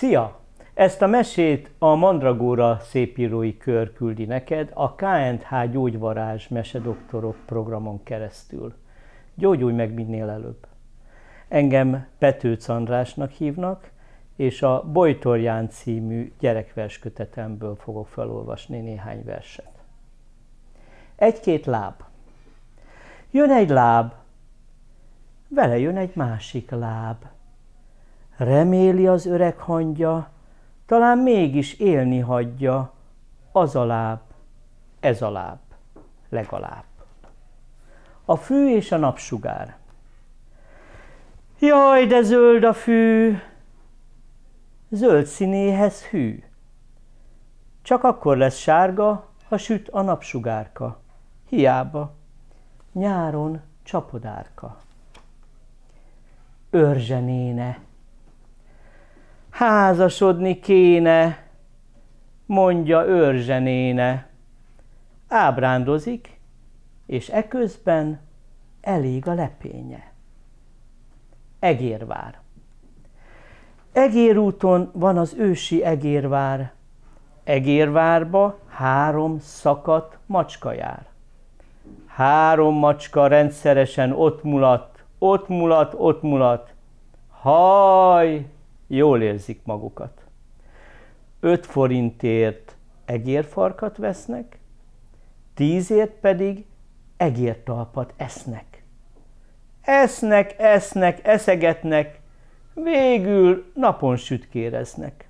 Szia! Ezt a mesét a Mandragóra szépírói kör küldi neked a KNH gyógyvarázs mesedoktorok programon keresztül. Gyógyulj meg minél előbb. Engem Pető Andrásnak hívnak, és a Bojtorján című gyerekverskötetemből fogok felolvasni néhány verset. Egy-két láb. Jön egy láb, vele jön egy másik láb. Reméli az öreg hangja, talán mégis élni hagyja, az a láb, ez a láb, legalább. A fű és a napsugár. Jaj, de zöld a fű! Zöld színéhez hű. Csak akkor lesz sárga, ha süt a napsugárka. Hiába. Nyáron csapodárka. Örzsenéne. Házasodni kéne, mondja őrzsenéne. Ábrándozik, és eközben elég a lepénye. Egérvár. Egérúton van az ősi egérvár. Egérvárba három szakat macska jár. Három macska rendszeresen ott mulat, ott mulat, ott mulat. Haj, jól érzik magukat. 5 forintért egérfarkat vesznek, 10ért pedig egértalpat esznek. Esznek, esznek, eszegetnek, végül napon sütkéreznek.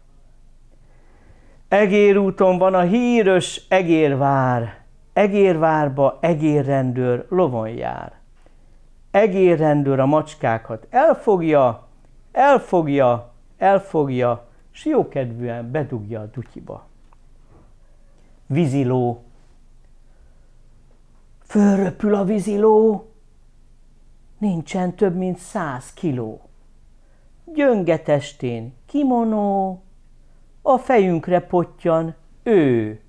Egérúton van a híres egérvár, egérvárba egérrendőr lovon jár. Egérrendőr a macskákat elfogja, elfogja, elfogja, s jókedvűen bedugja a dutyiba. Víziló. Fölröpül a víziló, nincsen több, mint száz kiló. Gyönge testén kimonó, a fejünkre potyan ő,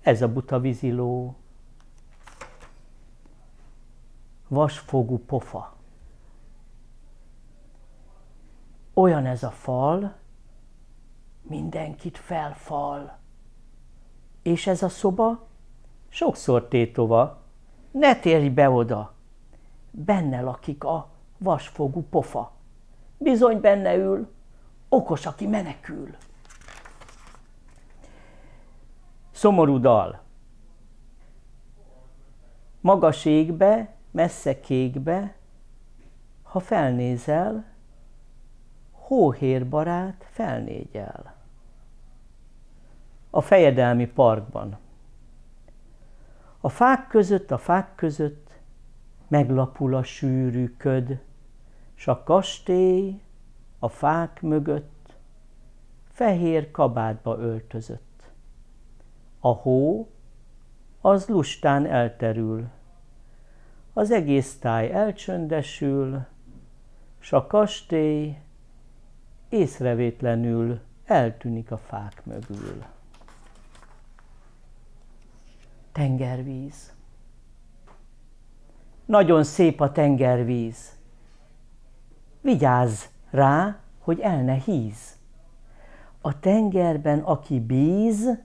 ez a buta víziló. Vasfogú pofa. Olyan ez a fal, mindenkit felfal. És ez a szoba? Sokszor tétova. Ne térj be oda! Benne lakik a vasfogú pofa. Bizony benne ül, okos, aki menekül. Szomorú dal. Magas égbe, messze kékbe, ha felnézel, Hóhér barát felnégyel. A fejedelmi parkban. A fák között, a fák között meglapul a sűrű köd, s a kastély a fák mögött fehér kabátba öltözött. A hó az lustán elterül, az egész táj elcsöndesül, s a kastély észrevétlenül eltűnik a fák mögül. Tengervíz. Nagyon szép a tengervíz. Vigyázz rá, hogy el ne híz. A tengerben, aki bíz,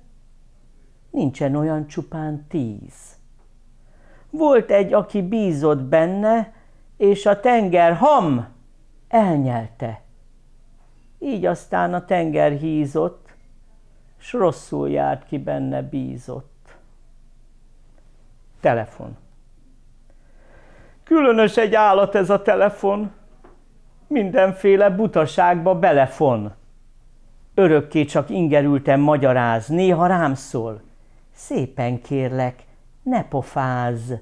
nincsen olyan csupán tíz. Volt egy, aki bízott benne, és a tenger ham elnyelte így aztán a tenger hízott, s rosszul járt ki benne bízott. Telefon. Különös egy állat ez a telefon, mindenféle butaságba belefon. Örökké csak ingerültem magyaráz, néha rám szól. Szépen kérlek, ne pofáz.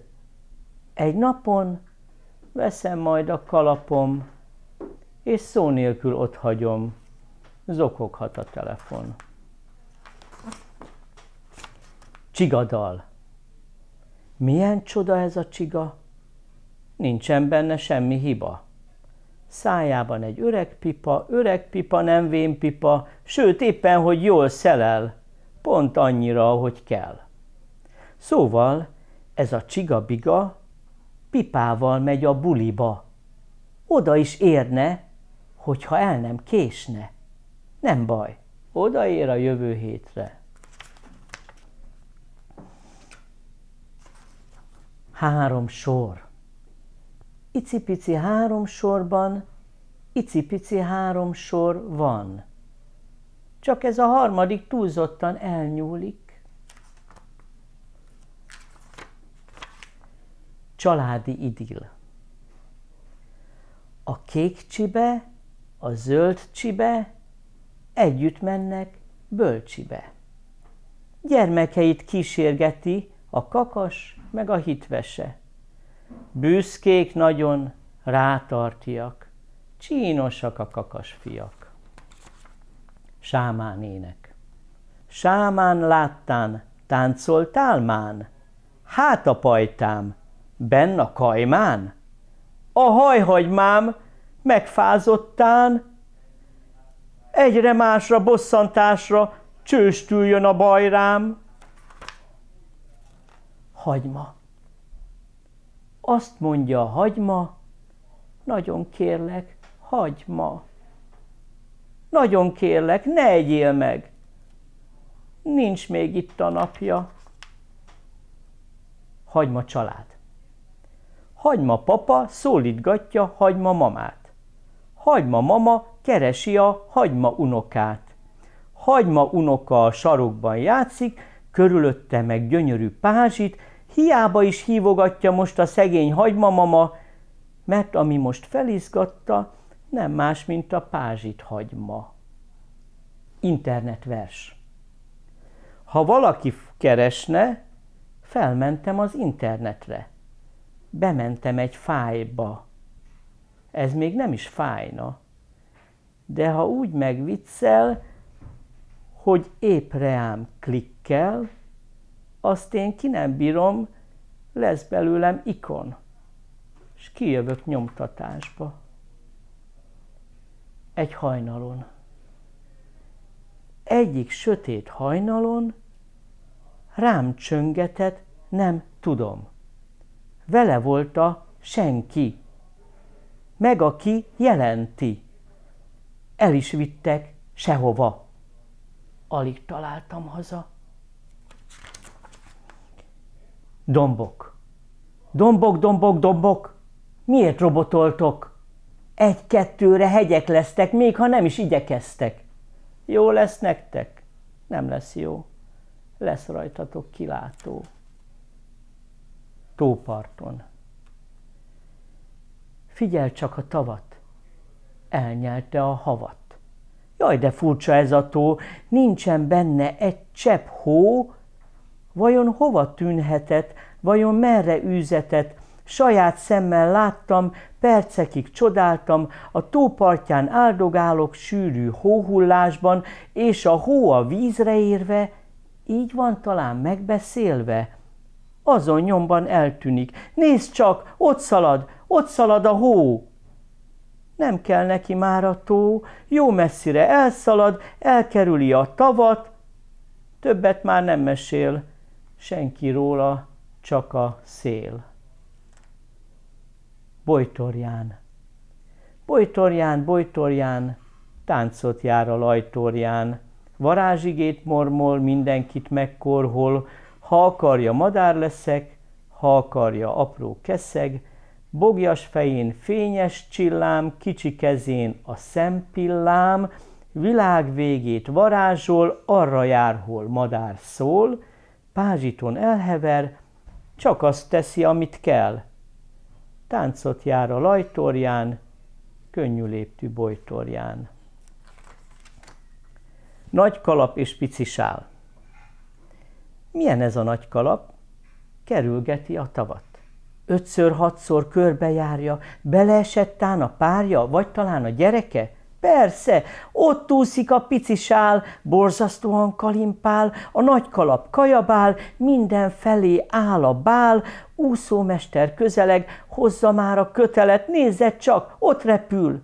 Egy napon veszem majd a kalapom, és szó nélkül ott hagyom, zokoghat a telefon. Csigadal. Milyen csoda ez a csiga? Nincsen benne semmi hiba. Szájában egy öreg pipa, öreg pipa, nem vén pipa, sőt éppen, hogy jól szelel, pont annyira, ahogy kell. Szóval ez a csiga-biga pipával megy a buliba. Oda is érne, hogyha el nem késne. Nem baj, odaér a jövő hétre. Három sor. Icipici három sorban, icipici három sor van. Csak ez a harmadik túlzottan elnyúlik. Családi idil. A kék csibe a zöld csibe együtt mennek bölcsibe. Gyermekeit kísérgeti a kakas meg a hitvese. Büszkék nagyon, rátartiak, csínosak a kakas fiak. Sámán ének. Sámán láttán, táncoltál mán? Hát a pajtám, benn a kajmán? A hajhagymám, megfázottán, egyre másra bosszantásra csőstüljön a bajrám. Hagyma. Azt mondja a hagyma, nagyon kérlek, hagyma. Nagyon kérlek, ne egyél meg. Nincs még itt a napja. Hagyma család. Hagyma papa szólítgatja hagyma mamát. Hagyma mama keresi a hagyma unokát. Hagyma unoka a sarokban játszik, körülötte meg gyönyörű pázsit, hiába is hívogatja most a szegény mama, mert ami most felizgatta, nem más, mint a pázsit hagyma. Internetvers Ha valaki keresne, felmentem az internetre. Bementem egy fájba ez még nem is fájna. De ha úgy megviccel, hogy épp reám klikkel, azt én ki nem bírom, lesz belőlem ikon, és kijövök nyomtatásba. Egy hajnalon. Egyik sötét hajnalon rám csöngetett, nem tudom. Vele volt a senki meg aki jelenti. El is vittek sehova. Alig találtam haza. Dombok. Dombok, dombok, dombok. Miért robotoltok? Egy-kettőre hegyek lesztek, még ha nem is igyekeztek. Jó lesz nektek? Nem lesz jó. Lesz rajtatok kilátó. Tóparton. Figyel csak a tavat. Elnyelte a havat. Jaj, de furcsa ez a tó, nincsen benne egy csepp hó. Vajon hova tűnhetett, vajon merre űzetett, saját szemmel láttam, percekig csodáltam, a tópartján áldogálok sűrű hóhullásban, és a hó a vízre érve, így van talán megbeszélve. Azon nyomban eltűnik. Nézd csak, ott szalad, ott szalad a hó. Nem kell neki már a tó, jó messzire elszalad, elkerüli a tavat. Többet már nem mesél senki róla, csak a szél. Bojtorján Bojtorján, bojtorján, táncot jár a lajtorján. Varázsigét mormol, mindenkit megkorhol, ha akarja madár leszek, ha akarja apró keszeg, Bogjas fején fényes csillám, kicsi kezén a szempillám, világ végét varázsol, arra jár, hol madár szól, pázsiton elhever, csak azt teszi, amit kell. Táncot jár a lajtorján, könnyű léptű bojtorján. Nagy kalap és pici sál. Milyen ez a nagy kalap? Kerülgeti a tavat ötször, hatszor körbejárja, beleesett tán a párja, vagy talán a gyereke? Persze, ott úszik a pici sál, borzasztóan kalimpál, a nagy kalap kajabál, minden felé áll a bál, úszómester közeleg, hozza már a kötelet, nézze csak, ott repül.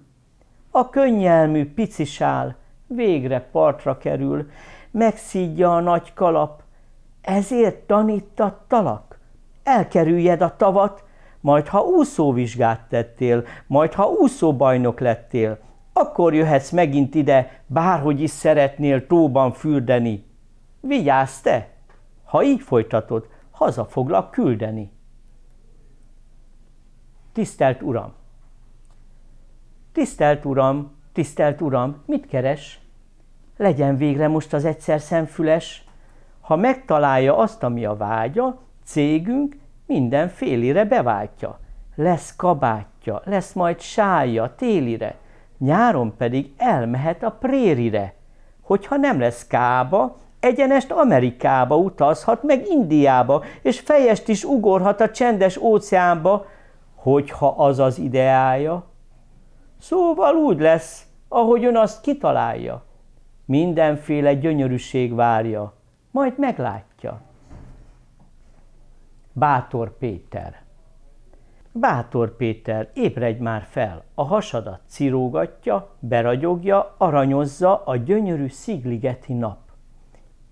A könnyelmű pici sál végre partra kerül, megszídja a nagy kalap, ezért tanítattalak elkerüljed a tavat, majd ha úszóvizsgát tettél, majd ha úszóbajnok lettél, akkor jöhetsz megint ide, bárhogy is szeretnél tóban fürdeni. Vigyázz te! Ha így folytatod, haza foglak küldeni. Tisztelt Uram! Tisztelt Uram! Tisztelt Uram! Mit keres? Legyen végre most az egyszer szemfüles! Ha megtalálja azt, ami a vágya, Cégünk minden félire beváltja. Lesz kabátja, lesz majd sája télire, nyáron pedig elmehet a prérire. Hogyha nem lesz kába, egyenest Amerikába utazhat, meg Indiába, és fejest is ugorhat a csendes óceánba, hogyha az az ideája. Szóval úgy lesz, ahogy ön azt kitalálja. Mindenféle gyönyörűség várja, majd meglátja. Bátor Péter Bátor Péter, ébredj már fel, a hasadat cirógatja, beragyogja, aranyozza a gyönyörű szigligeti nap.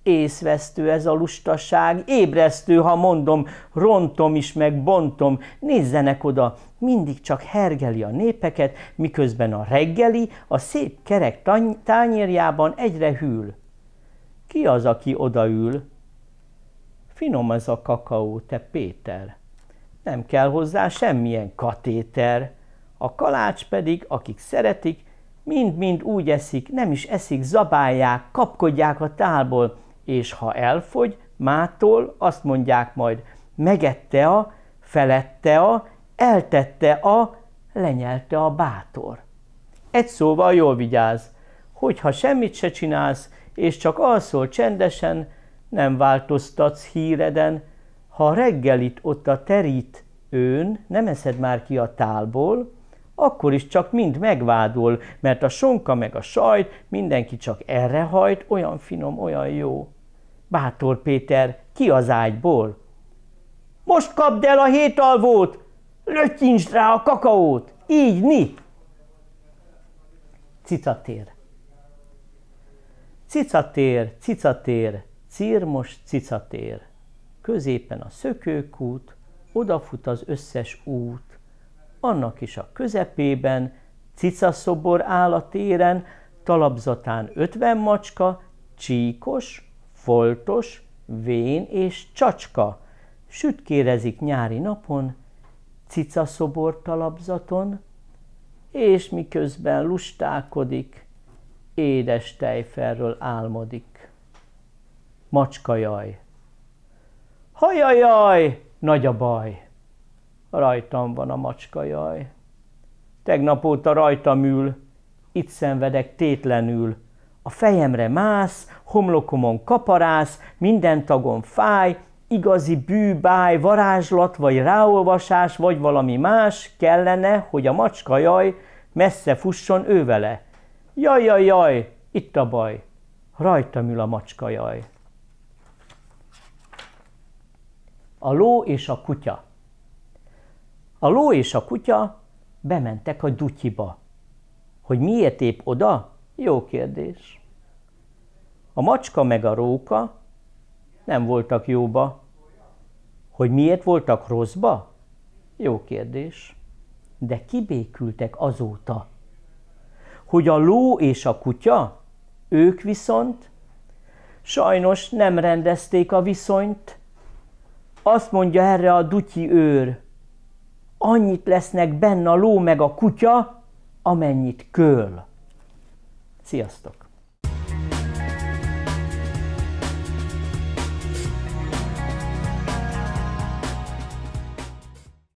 Észvesztő ez a lustaság, ébresztő, ha mondom, rontom is, meg bontom, nézzenek oda, mindig csak hergeli a népeket, miközben a reggeli a szép kerek tányérjában egyre hűl. Ki az, aki odaül? Finom ez a kakaó, te Péter. Nem kell hozzá semmilyen katéter. A kalács pedig, akik szeretik, mind-mind úgy eszik, nem is eszik, zabálják, kapkodják a tálból, és ha elfogy, mától azt mondják majd, megette a, felette a, eltette a, lenyelte a bátor. Egy szóval jól vigyáz, hogyha semmit se csinálsz, és csak alszol csendesen, nem változtatsz híreden, ha reggelit ott a terít őn nem eszed már ki a tálból, akkor is csak mind megvádol, mert a sonka meg a sajt mindenki csak erre hajt, olyan finom, olyan jó. Bátor Péter, ki az ágyból? Most kapd el a hétalvót, löttyintsd rá a kakaót, így ni! Cicatér. Cicatér, cicatér, Círmos cicatér, középen a szökőkút, odafut az összes út, annak is a közepében, cicaszobor áll a téren, talapzatán ötven macska, csíkos, foltos, vén és csacska, sütkérezik nyári napon, cicaszobor talapzaton, és miközben lustálkodik, édes tejferről álmodik jaj. Hajajaj, nagy a baj. Rajtam van a jaj. Tegnap óta rajtam ül, itt szenvedek tétlenül. A fejemre mász, homlokomon kaparász, minden tagon fáj, igazi bűbáj, varázslat, vagy ráolvasás, vagy valami más kellene, hogy a macska jaj messze fusson ő vele. Jaj, jaj, jaj, itt a baj, rajtam ül a macska jaj. a ló és a kutya. A ló és a kutya bementek a dutyiba. Hogy miért épp oda? Jó kérdés. A macska meg a róka nem voltak jóba. Hogy miért voltak rosszba? Jó kérdés. De kibékültek azóta. Hogy a ló és a kutya, ők viszont sajnos nem rendezték a viszonyt, azt mondja erre a dutyi őr, annyit lesznek benne a ló meg a kutya, amennyit köl. Sziasztok!